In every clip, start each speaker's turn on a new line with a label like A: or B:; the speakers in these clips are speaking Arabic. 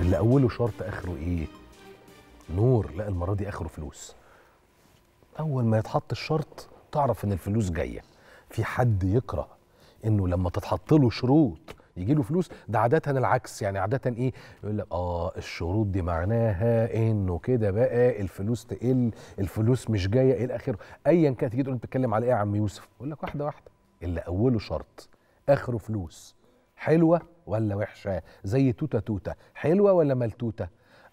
A: اللي اوله شرط اخره ايه نور لا المره دي اخره فلوس اول ما يتحط الشرط تعرف ان الفلوس جايه في حد يكره انه لما تتحط له شروط يجي له فلوس ده عادة العكس يعني عادة ايه يقول لك اه الشروط دي معناها انه كده بقى الفلوس تقل الفلوس مش جايه الى اخره ايا كانت تيجي تقول بتتكلم على ايه يا عم يوسف يقول لك واحده واحده اللي اوله شرط اخره فلوس حلوه ولا وحشه زي توته توته حلوه ولا ملتوته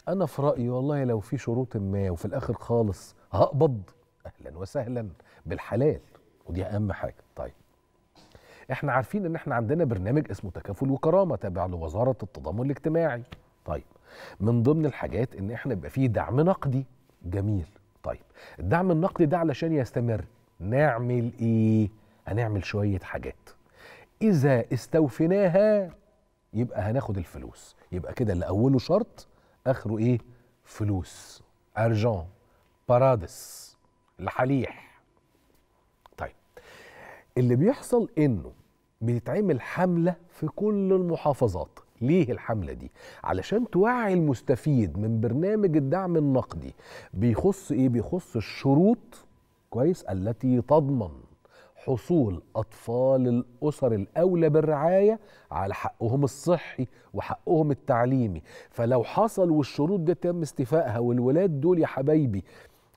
A: انا في رايي والله لو في شروط ما وفي الاخر خالص هقبض اهلا وسهلا بالحلال ودي اهم حاجه طيب احنا عارفين ان احنا عندنا برنامج اسمه تكافل وكرامه تابع لوزاره التضامن الاجتماعي طيب من ضمن الحاجات ان احنا يبقى فيه دعم نقدي جميل طيب الدعم النقدي ده علشان يستمر نعمل ايه هنعمل شويه حاجات إذا استوفيناها يبقى هناخد الفلوس يبقى كده اللي أوله شرط آخره إيه؟ فلوس أرجون بارادس الحليح طيب اللي بيحصل إنه بتتعمل حملة في كل المحافظات ليه الحملة دي؟ علشان توعي المستفيد من برنامج الدعم النقدي بيخص إيه؟ بيخص الشروط كويس التي تضمن حصول أطفال الأسر الأولى بالرعاية على حقهم الصحي وحقهم التعليمي فلو حصل والشروط دي تم استيفائها والولاد دول يا حبايبي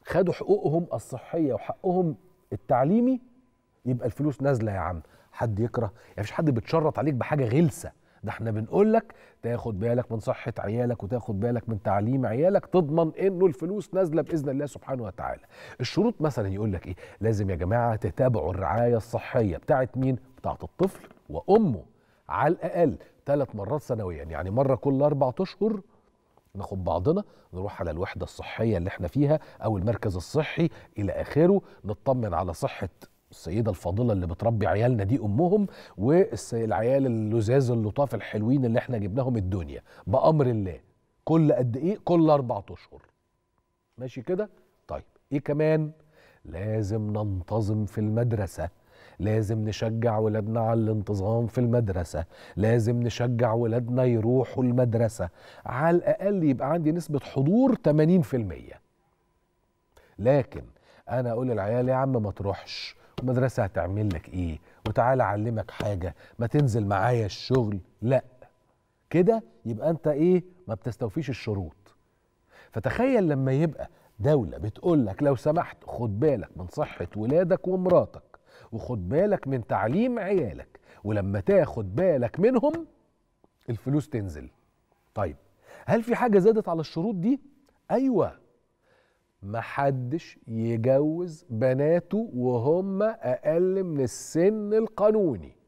A: خدوا حقوقهم الصحية وحقهم التعليمي يبقى الفلوس نازلة يا عم حد يكره يعني مفيش حد بيتشرط عليك بحاجة غلسة ده احنا بنقول لك تاخد بالك من صحه عيالك وتاخد بالك من تعليم عيالك تضمن انه الفلوس نازله باذن الله سبحانه وتعالى الشروط مثلا يقول لك ايه لازم يا جماعه تتابعوا الرعايه الصحيه بتاعت مين بتاعت الطفل وامه على الاقل ثلاث مرات سنويا يعني مره كل اربع اشهر ناخد بعضنا نروح على الوحدة الصحية اللي احنا فيها أو المركز الصحي إلى آخره نطمن على صحة السيدة الفاضلة اللي بتربي عيالنا دي أمهم والعيال اللزاز اللطاف الحلوين اللي احنا جبناهم الدنيا بأمر الله كل قد إيه؟ كل أربعة أشهر ماشي كده؟ طيب إيه كمان؟ لازم ننتظم في المدرسة لازم نشجع ولادنا على الانتظام في المدرسة لازم نشجع ولادنا يروحوا المدرسة على الأقل يبقى عندي نسبة حضور 80% لكن أنا أقول للعيال يا عم ما تروحش المدرسه هتعمل لك ايه وتعالى اعلمك حاجه ما تنزل معايا الشغل لا كده يبقى انت ايه ما بتستوفيش الشروط فتخيل لما يبقى دولة بتقول لك لو سمحت خد بالك من صحة ولادك ومراتك وخد بالك من تعليم عيالك ولما تاخد بالك منهم الفلوس تنزل طيب هل في حاجة زادت على الشروط دي؟ أيوة محدش يجوز بناته وهم اقل من السن القانوني